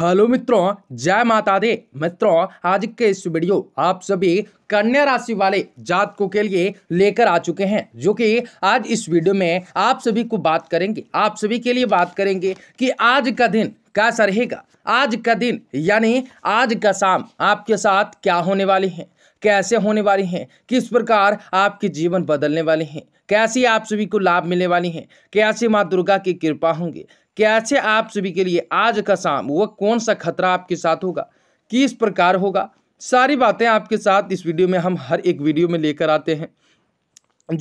hello मित्रों जय माता दे मित्रों आज के इस वीडियो आप सभी कन्या राशि वाले जातकों के लिए लेकर आ चुके हैं जो कि आज इस वीडियो में आप सभी को बात करेंगे आप सभी के लिए बात करेंगे कि आज का दिन कैसा रहेगा आज का दिन यानी आज का शाम आपके साथ क्या होने वाले है कैसे होने वाले हैं किस प्रकार आपके जीवन बदलने वाले हैं कैसी आप सभी को लाभ मिलने वाली हैं कैसी माँ दुर्गा की कृपा होंगी कैसे आप सभी के लिए आज का शाम वह कौन सा खतरा आपके साथ होगा किस प्रकार होगा सारी बातें आपके साथ इस वीडियो में हम हर एक वीडियो में लेकर आते हैं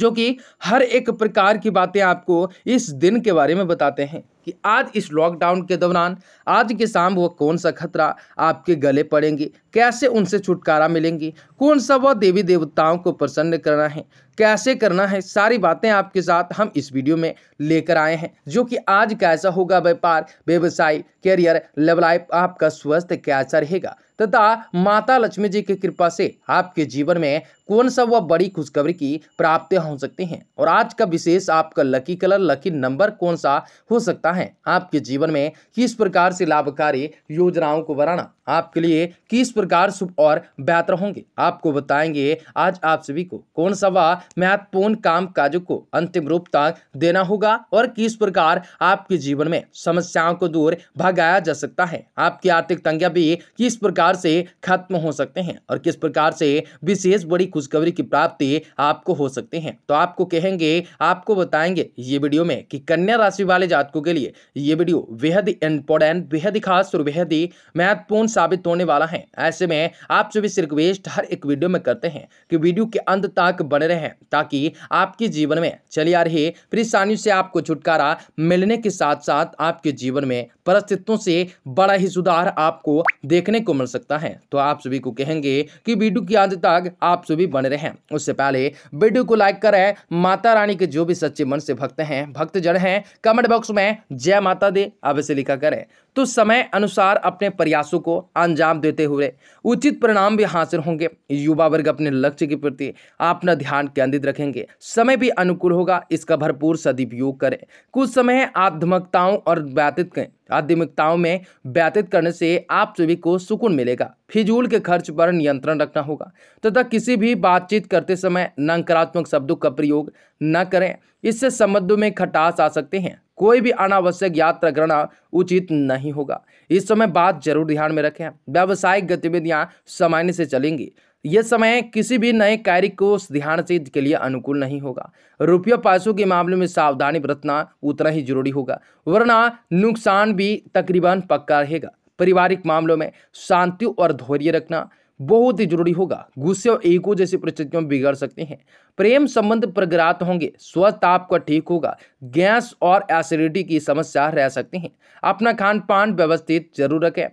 जो कि हर एक प्रकार की बातें आपको इस दिन के बारे में बताते हैं कि आज इस लॉकडाउन के दौरान आज के शाम वो कौन सा खतरा आपके गले पड़ेंगे कैसे उनसे छुटकारा मिलेंगे कौन सा वह देवी देवताओं को प्रसन्न करना है कैसे करना है सारी बातें आपके साथ हम इस वीडियो में लेकर आए हैं जो कि आज कैसा होगा व्यापार व्यवसाय करियर लव लाइफ आपका स्वास्थ्य कैसा रहेगा तथा माता लक्ष्मी जी की कृपा से आपके जीवन में कौन सा वह बड़ी खुशखबरी की प्राप्तियां हो सकती है और आज का विशेष आपका लकी कलर लकी नंबर कौन सा हो सकता सकता है आपके जीवन में किस प्रकार से लाभकारी योजनाओं को बनाना आपके लिए किस प्रकार शुभ और बेहतर होंगे आपको बताएंगे आज आप सभी को कौन सा वह महत्वपूर्ण काम काजों को अंतिम रूप तक देना होगा और किस प्रकार आपके जीवन में समस्याओं को दूर भगाया जा सकता है आपकी आर्थिक तंगिया भी किस प्रकार से खत्म हो सकते हैं और किस प्रकार से विशेष बड़ी खुशखबरी की प्राप्ति आपको हो सकती है तो आपको कहेंगे आपको बताएंगे ये वीडियो में कि कन्या राशि वाले जातकों के लिए लिए ये वीडियो बेहद ही इंपॉर्टेंट बेहद ही खास और बेहद ही महत्वपूर्ण साबित होने वाला है ऐसे में आप सभी से रिक्वेस्ट हर एक वीडियो में करते हैं कि वीडियो के अंत तक बने रहें ताकि आपके जीवन में चली आ रही परेशानियों से आपको छुटकारा मिलने के साथ साथ आपके जीवन में परिस्थितियों से बड़ा ही सुधार आपको देखने को मिल सकता है तो आप सभी को कहेंगे कि वीडियो के अंत तक आप सभी बने रहें उससे पहले वीडियो को लाइक करें माता रानी के जो भी सच्चे मन से भक्त हैं भक्त जड़ हैं कमेंट बॉक्स में जय माता दे अवश्य लिखा करें तो समय अनुसार अपने प्रयासों को अंजाम देते हुए उचित परिणाम भी हासिल होंगे युवा वर्ग अपने लक्ष्य के प्रति अपना ध्यान केंद्रित रखेंगे समय भी अनुकूल होगा इसका भरपूर सदुपयोग करें कुछ समय आध्यात्मिकताओं और व्यतीत करें आध्यात्मिकताओं में व्यतीत करने से आप सभी को सुकून मिलेगा फिजूल के खर्च पर नियंत्रण रखना होगा तथा तो किसी भी बातचीत करते समय नकारात्मक शब्दों का प्रयोग न करें इससे संबंधों में खटास आ सकते हैं कोई भी अनावश्यक यात्रा करना उचित नहीं होगा इस समय बात जरूर ध्यान में रखें व्यावसायिक गतिविधियां सामान्य से चलेंगी यह समय किसी भी नए कार्य को ध्यान से के लिए अनुकूल नहीं होगा रुपये पैसों के मामले में सावधानी बरतना उतना ही जरूरी होगा वरना नुकसान भी तकरीबन पक्का रहेगा पारिवारिक मामलों में शांति और धैर्य रखना बहुत ही जरूरी होगा गुस्से और ईगो जैसी परिस्थितियों में बिगड़ सकते हैं प्रेम संबंध प्रगरात होंगे स्वस्थ आपका ठीक होगा गैस और एसिडिटी की समस्या रह सकती हैं अपना खान पान व्यवस्थित जरूर रखें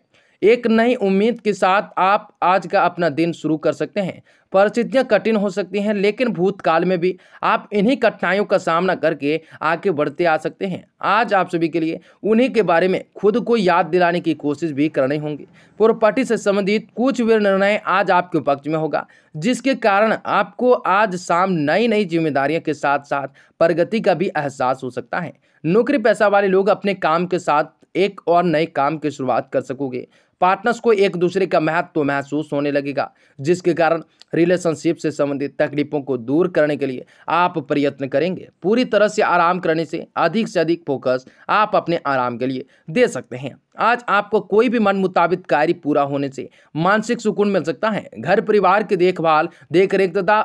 एक नई उम्मीद के साथ आप आज का अपना दिन शुरू कर सकते हैं परिस्थितियाँ कठिन हो सकती हैं लेकिन भूतकाल में भी आप इन्हीं कठिनाइयों का सामना करके आगे बढ़ते आ सकते हैं आज आप सभी के लिए उन्हीं के बारे में खुद को याद दिलाने की कोशिश भी करनी होगी प्रॉपर्टी से संबंधित कुछ वे निर्णय आज आपके पक्ष में होगा जिसके कारण आपको आज शाम नई नई जिम्मेदारियों के साथ साथ प्रगति का भी एहसास हो सकता है नौकरी पैसा वाले लोग अपने काम के साथ एक और नए काम की शुरुआत कर सकोगे पार्टनर्स को एक दूसरे का महत्व तो महसूस होने लगेगा जिसके कारण रिलेशनशिप से संबंधित तकलीफों को दूर करने के लिए आप प्रयत्न करेंगे पूरी तरह से आराम करने से अधिक से अधिक फोकस आप अपने आराम के लिए दे सकते हैं आज आपको कोई भी मन मुताबिक कार्य पूरा होने से मानसिक सुकून मिल सकता है घर परिवार की देखभाल देख तथा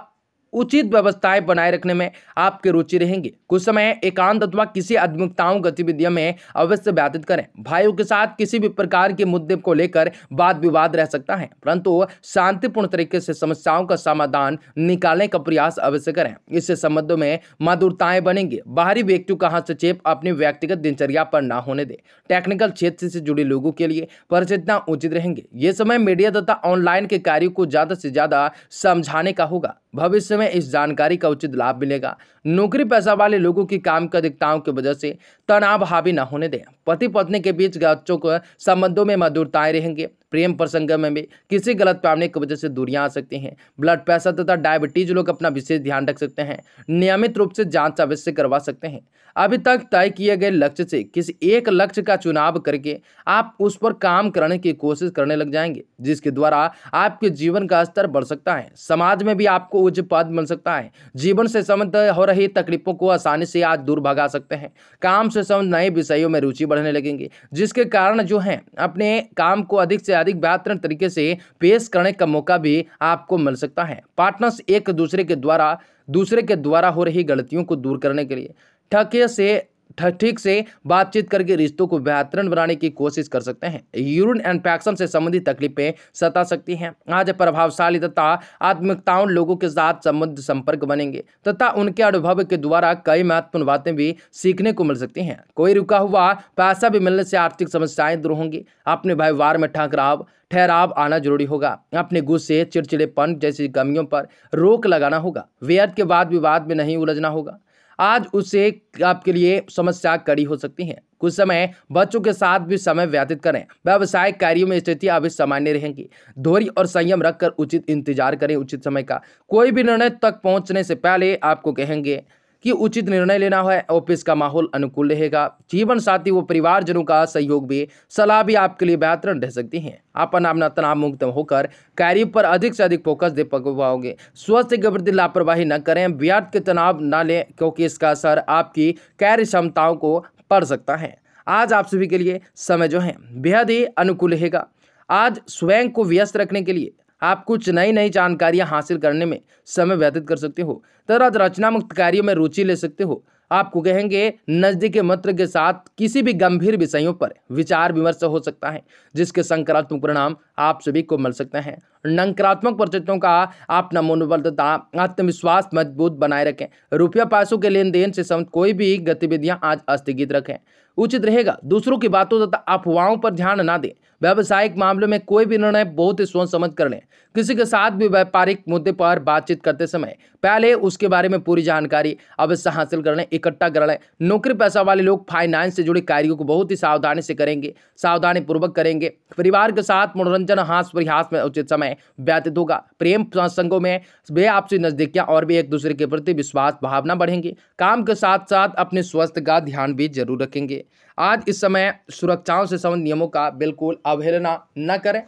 उचित व्यवस्थाएं बनाए रखने में आपके रुचि रहेंगे कुछ समय एकांत अथवा किसी अभिमुखताओं गतिविधियों में अवश्य व्यतीत करें भाइयों के साथ किसी भी प्रकार के मुद्दे को लेकर वाद विवाद रह सकता है परंतु शांतिपूर्ण तरीके से समस्याओं का समाधान निकालने का प्रयास अवश्य करें इससे संबंधों में मधुरताएं बनेंगी बाहरी व्यक्तियों का हस्तक्षेप अपनी व्यक्तिगत दिनचर्या पर न होने दे टेक्निकल क्षेत्र से जुड़े लोगों के लिए परिचितना उचित रहेंगे ये समय मीडिया तथा ऑनलाइन के कार्यो को ज़्यादा से ज़्यादा समझाने का होगा भविष्य में इस जानकारी का उचित लाभ मिलेगा नौकरी पैसा वाले लोगों की काम की अधिकताओं की वजह से तनाव हावी न होने दें पति पत्नी के बीच बच्चों को संबंधों में मधुरताएं रहेंगे प्रेम प्रसंग में भी किसी गलत पैमने की वजह से दूरियां आ सकती हैं ब्लड प्रेशर तथा डायबिटीज लोग अपना विशेष ध्यान रख सकते हैं नियमित रूप से जांच अवश्य करवा सकते हैं अभी तक तय किए गए लक्ष्य से किसी एक लक्ष्य का चुनाव करके आप उस पर काम करने की कोशिश करने लग जाएंगे जिसके द्वारा आपके जीवन का स्तर बढ़ सकता है समाज में भी आपको उच्च पद मिल सकता है जीवन से संबंध हो रही तकलीफों को आसानी से आज दूर भगा सकते हैं काम से संबंध नए विषयों में रुचि बढ़ने लगेंगे जिसके कारण जो है अपने काम को अधिक से अधिक बेहतरीन तरीके से पेश करने का मौका भी आपको मिल सकता है पार्टनर्स एक दूसरे के द्वारा दूसरे के द्वारा हो रही गलतियों को दूर करने के लिए ठके से ठीक से बातचीत करके रिश्तों को बेहतर बनाने की कोशिश कर सकते हैं यूरिन इन्फेक्शन से संबंधित तकलीफें सता सकती हैं आज प्रभावशाली तथा आत्मिकताओं लोगों के साथ संबंध संपर्क बनेंगे तथा उनके अनुभव के द्वारा कई महत्वपूर्ण बातें भी सीखने को मिल सकती हैं कोई रुका हुआ पैसा भी मिलने से आर्थिक समस्याएं दूर होंगी अपने व्यवहार में ठाकराव ठहराव आना जरूरी होगा अपने गुस्से चिड़चिड़ेपन जैसी कमियों पर रोक लगाना होगा व्यर्थ के बाद विवाद में नहीं उलझना होगा आज उसे आपके लिए समस्या कड़ी हो सकती है कुछ समय बच्चों के साथ भी समय व्यतीत करें व्यावसायिक कार्यों में स्थिति अभी सामान्य रहेंगी धोरी और संयम रखकर उचित इंतजार करें उचित समय का कोई भी निर्णय तक पहुंचने से पहले आपको कहेंगे कि उचित निर्णय लेना है ऑफिस का माहौल अनुकूल रहेगा जीवन साथी व परिवारजनों का सहयोग भी सलाह भी आपके लिए बेहतर रह सकती है आप अपना तनाव मुक्त होकर कार्य पर अधिक से अधिक फोकस दे पाओगे स्वास्थ्य के प्रति लापरवाही न करें व्यर्थ के तनाव न लें क्योंकि इसका असर आपकी कार्य क्षमताओं को पड़ सकता है आज आप सभी के लिए समय जो है बेहद ही अनुकूल रहेगा आज स्वयं को व्यस्त रखने के लिए आप कुछ नई नई जानकारियां हासिल करने में समय व्यतीत कर सकते हो तरह मुक्त कार्यों में रुचि ले सकते हो आपको कहेंगे नज़दीकी मित्र के साथ किसी भी गंभीर विषयों पर विचार विमर्श हो सकता है जिसके सकारात्मक परिणाम आप सभी को मिल सकते हैं नकारात्मक प्रचितों का अपना मनोबलता आत्मविश्वास मजबूत बनाए रखें रुपया पैसों के लेन देन से संबंध कोई भी गतिविधियां आज स्थगित रखें उचित रहेगा दूसरों की बातों तथा अफवाहों पर ध्यान ना दें व्यावसायिक मामलों में कोई भी निर्णय बहुत ही सोच समझ कर लें किसी के साथ भी व्यापारिक मुद्दे पर बातचीत करते समय पहले उसके बारे में पूरी जानकारी अवश्य हासिल कर लें इकट्ठा कर लें नौकरी पैसा वाले लोग फाइनेंस से जुड़े कार्यों को बहुत ही सावधानी से करेंगे सावधानी पूर्वक करेंगे परिवार के साथ मनोरंजन हास प्रयास में उचित समय व्यतीत होगा प्रेम प्रसंगों में वे आपसी नजदीकियां और भी एक दूसरे के प्रति विश्वास भावना बढ़ेंगे काम के साथ साथ अपने स्वास्थ्य का ध्यान भी जरूर रखेंगे आज इस समय सुरक्षाओं से संबंधित नियमों का बिल्कुल अवहेलना न करें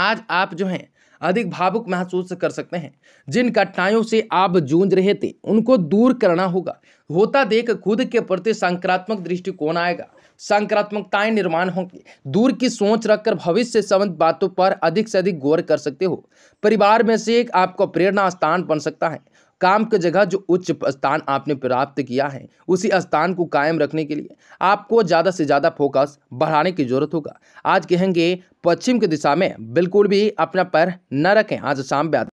आज आप जो हैं अधिक भावुक महसूस कर सकते हैं जिन कठिनाइयों से आप जूझ रहे थे उनको दूर करना होगा होता देख खुद के प्रति सकारात्मक दृष्टिकोण आएगा संक्रात्मकताएं निर्माण होंगी दूर की सोच रखकर भविष्य से संबंधित बातों पर अधिक से अधिक गौर कर सकते हो परिवार में से एक आपको प्रेरणा स्थान बन सकता है काम की जगह जो उच्च स्थान आपने प्राप्त किया है उसी स्थान को कायम रखने के लिए आपको ज़्यादा से ज़्यादा फोकस बढ़ाने की ज़रूरत होगा आज कहेंगे पश्चिम की दिशा में बिल्कुल भी अपना पैर न रखें आज शाम में